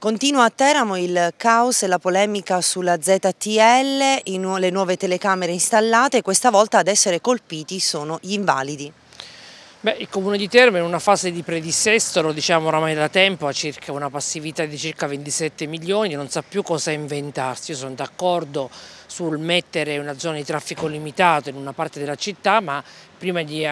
Continua a Teramo il caos e la polemica sulla ZTL, le nuove telecamere installate questa volta ad essere colpiti sono gli invalidi. Beh, il Comune di Terme è in una fase di predissesto, lo diciamo oramai da tempo, ha circa una passività di circa 27 milioni, non sa più cosa inventarsi. Io sono d'accordo sul mettere una zona di traffico limitato in una parte della città, ma prima di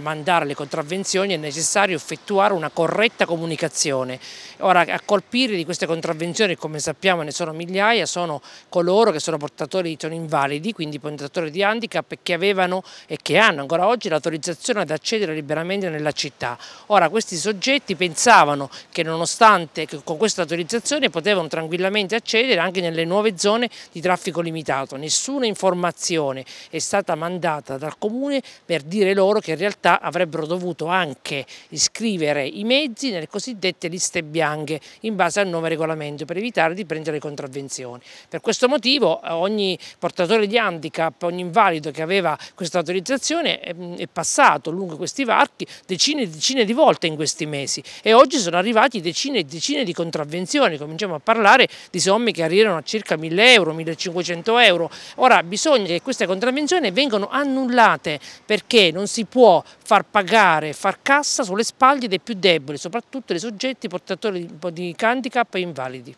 mandare le contravvenzioni è necessario effettuare una corretta comunicazione. Ora, a colpire di queste contravvenzioni, come sappiamo ne sono migliaia, sono coloro che sono portatori di toni invalidi, quindi portatori di handicap e che avevano e che hanno ancora oggi l'autorizzazione ad accedere alle liberamente nella città. Ora questi soggetti pensavano che nonostante che con questa autorizzazione potevano tranquillamente accedere anche nelle nuove zone di traffico limitato. Nessuna informazione è stata mandata dal comune per dire loro che in realtà avrebbero dovuto anche iscrivere i mezzi nelle cosiddette liste bianche in base al nuovo regolamento per evitare di prendere contravvenzioni. Per questo motivo eh, ogni portatore di handicap, ogni invalido che aveva questa autorizzazione ehm, è passato lungo questi vali parchi decine e decine di volte in questi mesi e oggi sono arrivati decine e decine di contravvenzioni, cominciamo a parlare di somme che arrivano a circa 1000 euro, 1500 euro, ora bisogna che queste contravvenzioni vengano annullate perché non si può far pagare, far cassa sulle spalle dei più deboli, soprattutto dei soggetti portatori di handicap e invalidi.